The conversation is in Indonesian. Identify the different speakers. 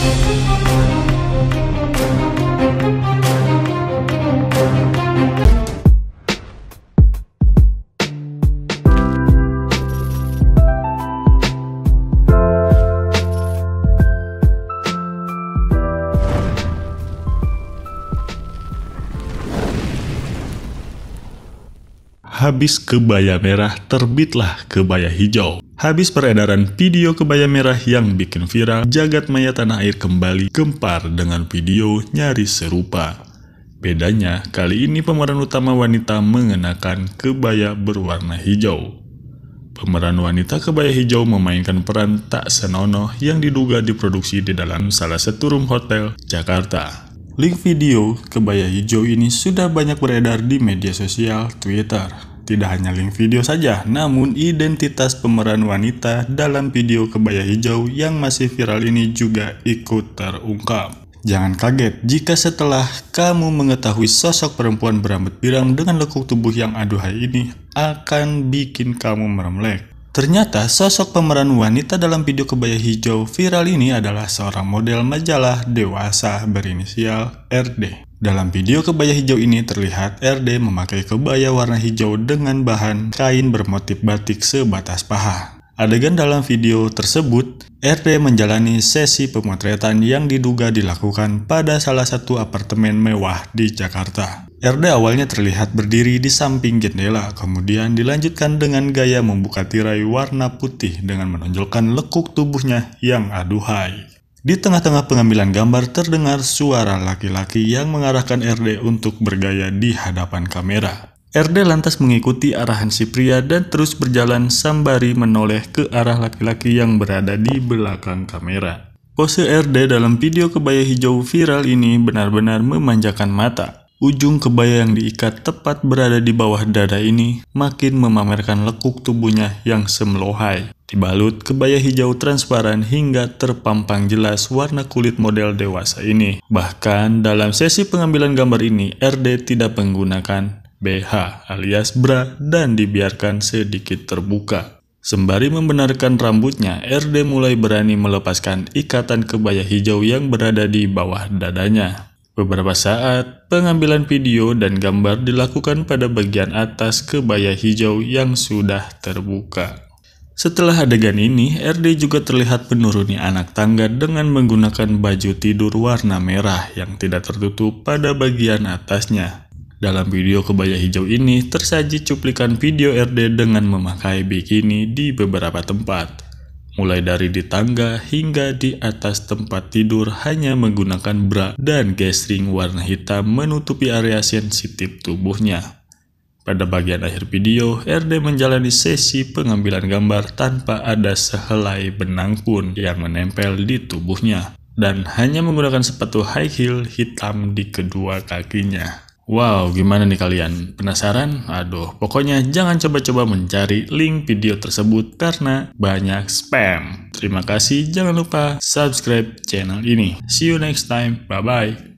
Speaker 1: Thank you. habis kebaya merah terbitlah kebaya hijau. Habis peredaran video kebaya merah yang bikin viral, jagat maya tanah air kembali gempar dengan video nyaris serupa. Bedanya, kali ini pemeran utama wanita mengenakan kebaya berwarna hijau. Pemeran wanita kebaya hijau memainkan peran Tak Senonoh yang diduga diproduksi di dalam salah satu room hotel Jakarta. Link video kebaya hijau ini sudah banyak beredar di media sosial Twitter. Tidak hanya link video saja, namun identitas pemeran wanita dalam video kebaya hijau yang masih viral ini juga ikut terungkap. Jangan kaget jika setelah kamu mengetahui sosok perempuan berambut pirang dengan lekuk tubuh yang aduhai ini akan bikin kamu meremlek. Ternyata sosok pemeran wanita dalam video kebaya hijau viral ini adalah seorang model majalah dewasa berinisial RD. Dalam video kebaya hijau ini terlihat RD memakai kebaya warna hijau dengan bahan kain bermotif batik sebatas paha. Adegan dalam video tersebut, RD menjalani sesi pemotretan yang diduga dilakukan pada salah satu apartemen mewah di Jakarta. RD awalnya terlihat berdiri di samping jendela, kemudian dilanjutkan dengan gaya membuka tirai warna putih dengan menonjolkan lekuk tubuhnya yang aduhai. Di tengah-tengah pengambilan gambar terdengar suara laki-laki yang mengarahkan RD untuk bergaya di hadapan kamera. RD lantas mengikuti arahan si pria dan terus berjalan sambari menoleh ke arah laki-laki yang berada di belakang kamera. Pose RD dalam video kebaya hijau viral ini benar-benar memanjakan mata. Ujung kebaya yang diikat tepat berada di bawah dada ini makin memamerkan lekuk tubuhnya yang semlohai. Dibalut kebaya hijau transparan hingga terpampang jelas warna kulit model dewasa ini. Bahkan dalam sesi pengambilan gambar ini, RD tidak menggunakan BH alias bra dan dibiarkan sedikit terbuka. Sembari membenarkan rambutnya, RD mulai berani melepaskan ikatan kebaya hijau yang berada di bawah dadanya. Beberapa saat, pengambilan video dan gambar dilakukan pada bagian atas kebaya hijau yang sudah terbuka. Setelah adegan ini, RD juga terlihat menuruni anak tangga dengan menggunakan baju tidur warna merah yang tidak tertutup pada bagian atasnya. Dalam video kebaya hijau ini, tersaji cuplikan video RD dengan memakai bikini di beberapa tempat mulai dari di tangga hingga di atas tempat tidur hanya menggunakan bra dan gasring warna hitam menutupi area sensitif tubuhnya. Pada bagian akhir video, RD menjalani sesi pengambilan gambar tanpa ada sehelai benang pun yang menempel di tubuhnya dan hanya menggunakan sepatu high heel hitam di kedua kakinya. Wow, gimana nih kalian? Penasaran? Aduh, pokoknya jangan coba-coba mencari link video tersebut karena banyak spam. Terima kasih, jangan lupa subscribe channel ini. See you next time, bye-bye.